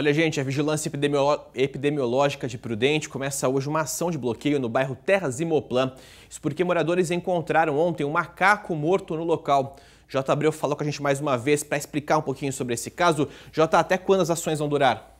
Olha, gente, a Vigilância Epidemiológica de Prudente começa hoje uma ação de bloqueio no bairro Terra Zimoplan. Isso porque moradores encontraram ontem um macaco morto no local. J. Abreu falou com a gente mais uma vez para explicar um pouquinho sobre esse caso. J, até quando as ações vão durar?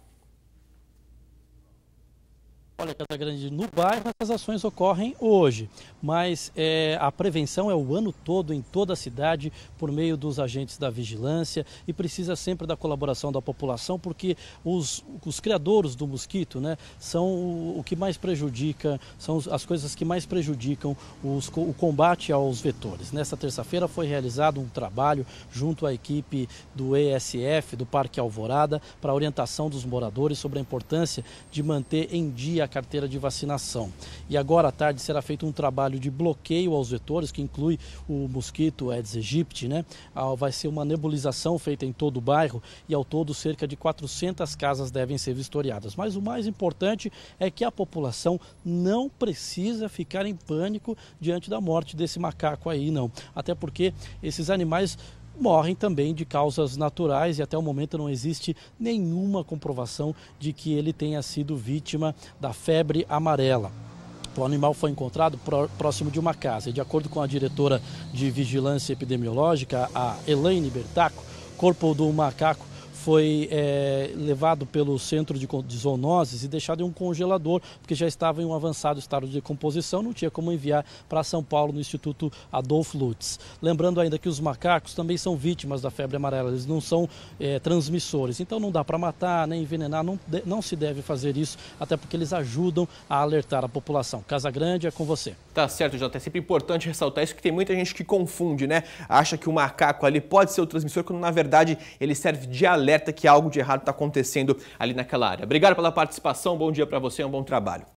Olha, Casa Grande no bairro, essas ações ocorrem hoje, mas é, a prevenção é o ano todo em toda a cidade por meio dos agentes da vigilância e precisa sempre da colaboração da população, porque os, os criadores do mosquito né, são o, o, que mais prejudica, são as coisas que mais prejudicam os, o combate aos vetores. Nesta terça-feira foi realizado um trabalho junto à equipe do ESF, do Parque Alvorada, para orientação dos moradores sobre a importância de manter em dia carteira de vacinação. E agora à tarde será feito um trabalho de bloqueio aos vetores, que inclui o mosquito Aedes aegypti, né? Ah, vai ser uma nebulização feita em todo o bairro e ao todo cerca de 400 casas devem ser vistoriadas. Mas o mais importante é que a população não precisa ficar em pânico diante da morte desse macaco aí, não. Até porque esses animais morrem também de causas naturais e até o momento não existe nenhuma comprovação de que ele tenha sido vítima da febre amarela. O animal foi encontrado próximo de uma casa. E de acordo com a diretora de Vigilância Epidemiológica, a Elaine o corpo do macaco foi é, levado pelo centro de, de zoonoses e deixado em um congelador, porque já estava em um avançado estado de decomposição, não tinha como enviar para São Paulo no Instituto Adolfo Lutz. Lembrando ainda que os macacos também são vítimas da febre amarela, eles não são é, transmissores, então não dá para matar nem envenenar, não, de, não se deve fazer isso, até porque eles ajudam a alertar a população. Casa Grande é com você. Tá certo, Jota. É sempre importante ressaltar isso, que tem muita gente que confunde, né? Acha que o macaco ali pode ser o transmissor, quando na verdade ele serve de alerta alerta que algo de errado está acontecendo ali naquela área. Obrigado pela participação, bom dia para você, e um bom trabalho.